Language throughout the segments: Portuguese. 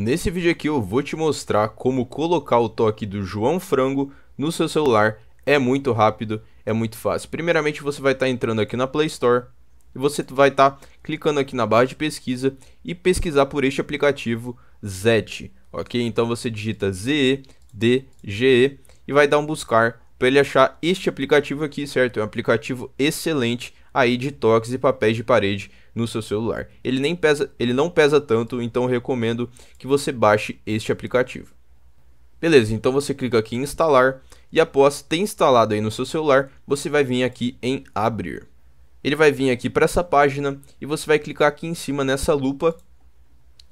Nesse vídeo aqui eu vou te mostrar como colocar o toque do João Frango no seu celular. É muito rápido, é muito fácil. Primeiramente você vai estar tá entrando aqui na Play Store e você vai estar tá clicando aqui na barra de pesquisa e pesquisar por este aplicativo ZET, ok? Então você digita ZEDGE e vai dar um buscar para ele achar este aplicativo aqui, certo? É um aplicativo excelente aí de toques e papéis de parede no seu celular. Ele nem pesa, ele não pesa tanto, então recomendo que você baixe este aplicativo. Beleza, então você clica aqui em instalar e após ter instalado aí no seu celular, você vai vir aqui em abrir. Ele vai vir aqui para essa página e você vai clicar aqui em cima nessa lupa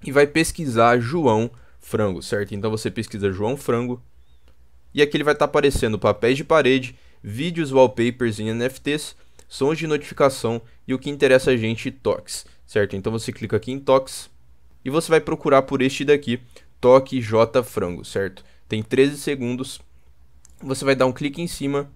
e vai pesquisar João Frango, certo? Então você pesquisa João Frango e aqui ele vai estar tá aparecendo papéis de parede, vídeos, wallpapers e NFTs sons de notificação e o que interessa a gente, toques, certo? Então você clica aqui em toques e você vai procurar por este daqui, toque J frango, certo? Tem 13 segundos. Você vai dar um clique em cima.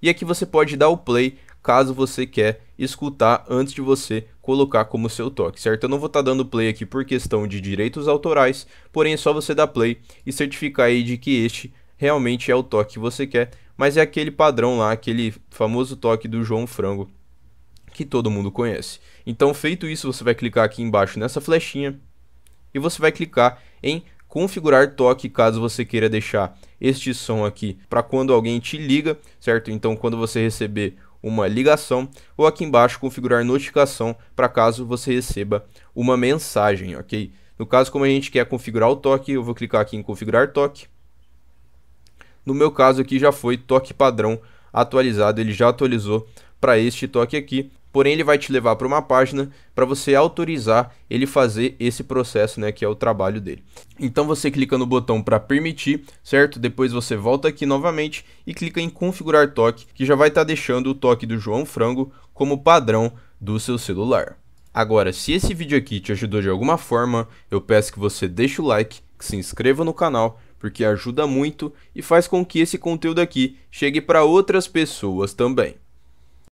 E aqui você pode dar o play caso você quer escutar antes de você colocar como seu toque, certo? Eu não vou estar tá dando play aqui por questão de direitos autorais, porém é só você dar play e certificar aí de que este realmente é o toque que você quer, mas é aquele padrão lá, aquele famoso toque do João Frango que todo mundo conhece. Então, feito isso, você vai clicar aqui embaixo nessa flechinha e você vai clicar em configurar toque caso você queira deixar este som aqui para quando alguém te liga, certo? Então, quando você receber uma ligação ou aqui embaixo configurar notificação para caso você receba uma mensagem, ok? No caso, como a gente quer configurar o toque, eu vou clicar aqui em configurar toque no meu caso aqui já foi toque padrão atualizado, ele já atualizou para este toque aqui. Porém, ele vai te levar para uma página para você autorizar ele fazer esse processo, né, que é o trabalho dele. Então você clica no botão para permitir, certo? Depois você volta aqui novamente e clica em configurar toque, que já vai estar tá deixando o toque do João Frango como padrão do seu celular. Agora, se esse vídeo aqui te ajudou de alguma forma, eu peço que você deixe o like, que se inscreva no canal porque ajuda muito e faz com que esse conteúdo aqui chegue para outras pessoas também.